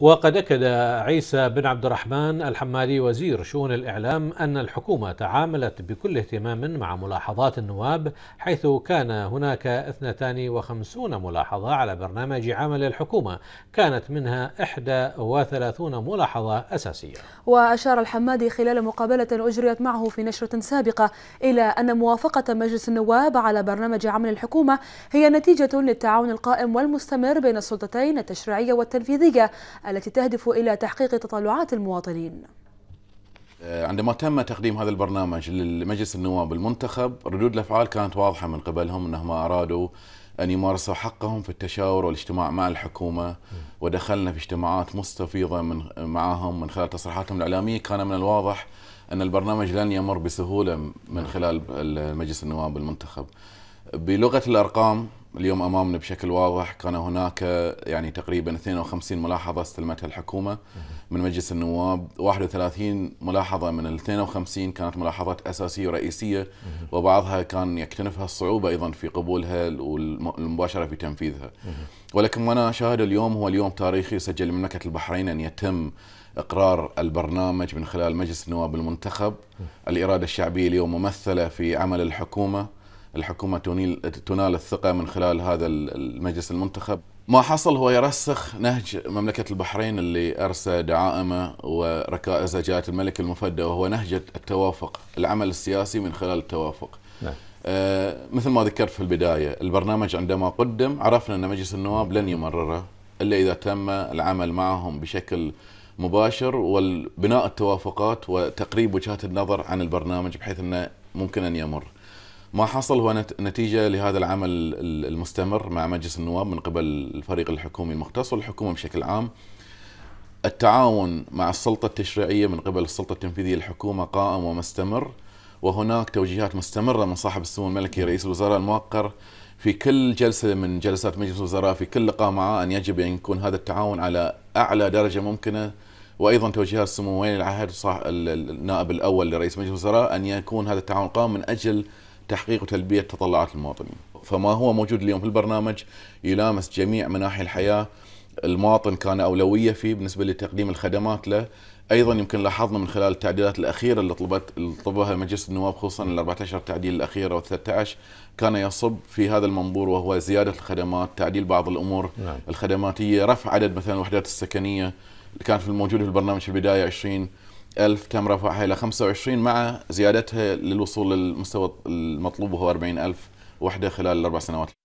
وقد أكد عيسى بن عبد الرحمن الحمادي وزير شؤون الإعلام أن الحكومة تعاملت بكل اهتمام مع ملاحظات النواب حيث كان هناك 52 ملاحظة على برنامج عمل الحكومة كانت منها 31 ملاحظة أساسية وأشار الحمادي خلال مقابلة أجريت معه في نشرة سابقة إلى أن موافقة مجلس النواب على برنامج عمل الحكومة هي نتيجة للتعاون القائم والمستمر بين السلطتين التشريعية والتنفيذية التي تهدف إلى تحقيق تطلعات المواطنين آه، عندما تم تقديم هذا البرنامج لمجلس النواب المنتخب ردود الافعال كانت واضحه من قبلهم انهم ارادوا ان يمارسوا حقهم في التشاور والاجتماع مع الحكومه ودخلنا في اجتماعات مستفيضه من معهم من خلال تصريحاتهم الاعلاميه كان من الواضح ان البرنامج لن يمر بسهوله من خلال مجلس النواب المنتخب بلغه الارقام اليوم امامنا بشكل واضح كان هناك يعني تقريبا 52 ملاحظه استلمتها الحكومه من مجلس النواب 31 ملاحظه من ال 52 كانت ملاحظات اساسيه ورئيسيه وبعضها كان يكتنفها الصعوبه ايضا في قبولها والمباشره في تنفيذها ولكن ما انا شاهد اليوم هو اليوم تاريخي سجل المملكه البحرين ان يتم اقرار البرنامج من خلال مجلس النواب المنتخب الاراده الشعبيه اليوم ممثله في عمل الحكومه الحكومة تنال الثقة من خلال هذا المجلس المنتخب ما حصل هو يرسخ نهج مملكة البحرين اللي أرسى دعائمه وركائزه جاءت الملك المفدى وهو نهج التوافق العمل السياسي من خلال التوافق نعم. آه مثل ما ذكرت في البداية البرنامج عندما قدم عرفنا أن مجلس النواب لن يمرره إلا إذا تم العمل معهم بشكل مباشر وبناء التوافقات وتقريب وجهات النظر عن البرنامج بحيث أنه ممكن أن يمر ما حصل هو نتيجة لهذا العمل المستمر مع مجلس النواب من قبل الفريق الحكومي المختص والحكومة بشكل عام التعاون مع السلطة التشريعية من قبل السلطة التنفيذية الحكومة قائم ومستمر وهناك توجيهات مستمرة من صاحب السمو الملكي رئيس الوزراء الموقر في كل جلسة من جلسات مجلس الوزراء في كل لقاء معه أن يجب أن يكون هذا التعاون على أعلى درجة ممكنة وايضا توجيهات سمو ولي العهد صاح النائب الاول لرئيس مجلس الوزراء ان يكون هذا التعاون قائم من اجل تحقيق وتلبية تطلعات المواطنين فما هو موجود اليوم في البرنامج يلامس جميع مناحي الحياة المواطن كان أولوية فيه بالنسبة لتقديم الخدمات له ايضا يمكن لاحظنا من خلال التعديلات الاخيره اللي طلبت اللي طلبها مجلس النواب خصوصا ال 14 تعديل الاخيره وال 13 كان يصب في هذا المنظور وهو زياده الخدمات، تعديل بعض الامور نعم. الخدماتيه، رفع عدد مثلا الوحدات السكنيه اللي كانت في الموجوده في البرنامج في البدايه 20 1000 تم رفعها إلى 25 مع زيادتها للوصول للمستوى المطلوب وهو 40 ألف وحدة خلال الأربع سنوات